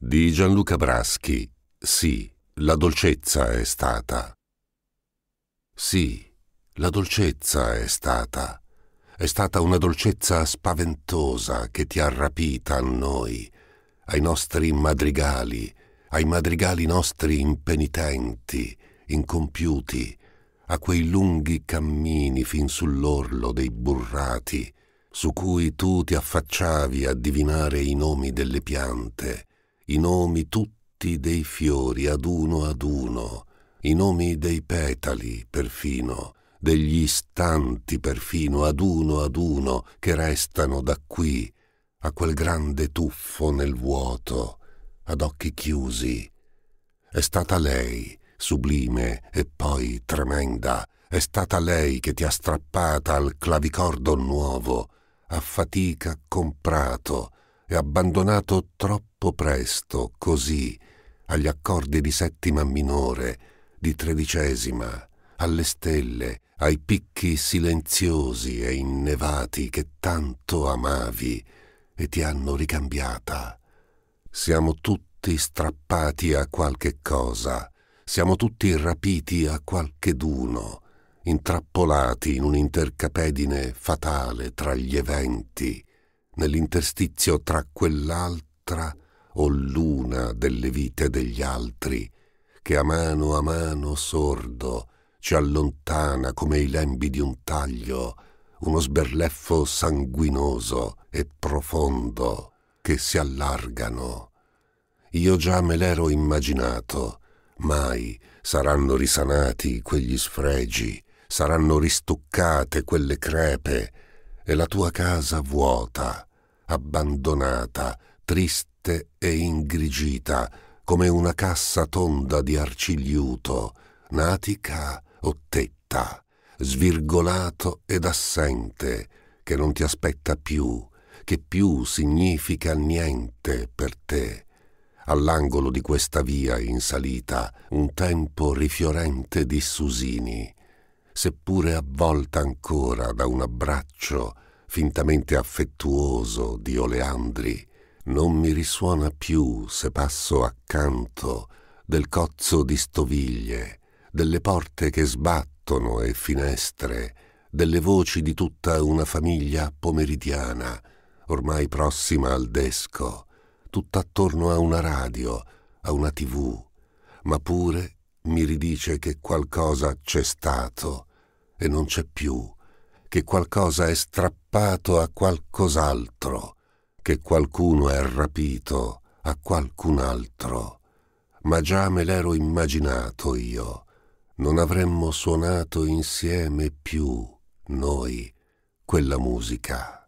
Di Gianluca Braschi. Sì, la dolcezza è stata. Sì, la dolcezza è stata. È stata una dolcezza spaventosa che ti ha rapita a noi, ai nostri madrigali, ai madrigali nostri impenitenti, incompiuti, a quei lunghi cammini fin sull'orlo dei burrati, su cui tu ti affacciavi a divinare i nomi delle piante, i nomi tutti dei fiori ad uno ad uno, i nomi dei petali perfino, degli istanti perfino ad uno ad uno che restano da qui a quel grande tuffo nel vuoto, ad occhi chiusi. È stata lei, sublime e poi tremenda, è stata lei che ti ha strappata al clavicordo nuovo, a fatica comprato, e abbandonato troppo presto, così, agli accordi di settima minore, di tredicesima, alle stelle, ai picchi silenziosi e innevati che tanto amavi e ti hanno ricambiata. Siamo tutti strappati a qualche cosa, siamo tutti rapiti a qualche d'uno, intrappolati in un'intercapedine fatale tra gli eventi, nell'interstizio tra quell'altra o l'una delle vite degli altri, che a mano a mano sordo ci allontana come i lembi di un taglio, uno sberleffo sanguinoso e profondo che si allargano. Io già me l'ero immaginato, mai saranno risanati quegli sfregi, saranno ristuccate quelle crepe, e la tua casa vuota abbandonata, triste e ingrigita, come una cassa tonda di arcigliuto, natica o tetta, svirgolato ed assente, che non ti aspetta più, che più significa niente per te. All'angolo di questa via in salita, un tempo rifiorente di susini, seppure avvolta ancora da un abbraccio, fintamente affettuoso di Oleandri, non mi risuona più se passo accanto del cozzo di stoviglie, delle porte che sbattono e finestre, delle voci di tutta una famiglia pomeridiana, ormai prossima al desco, tutt'attorno a una radio, a una tv, ma pure mi ridice che qualcosa c'è stato e non c'è più che qualcosa è strappato a qualcos'altro, che qualcuno è rapito a qualcun altro. Ma già me l'ero immaginato io. Non avremmo suonato insieme più, noi, quella musica.